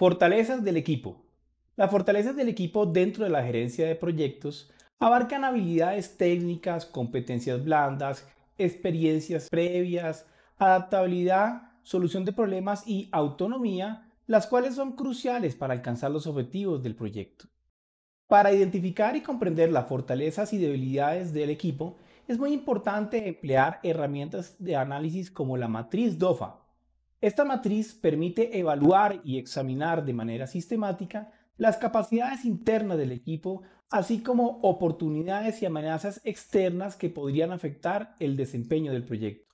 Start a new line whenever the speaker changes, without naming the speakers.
Fortalezas del equipo. Las fortalezas del equipo dentro de la gerencia de proyectos abarcan habilidades técnicas, competencias blandas, experiencias previas, adaptabilidad, solución de problemas y autonomía, las cuales son cruciales para alcanzar los objetivos del proyecto. Para identificar y comprender las fortalezas y debilidades del equipo, es muy importante emplear herramientas de análisis como la matriz DOFA, esta matriz permite evaluar y examinar de manera sistemática las capacidades internas del equipo, así como oportunidades y amenazas externas que podrían afectar el desempeño del proyecto.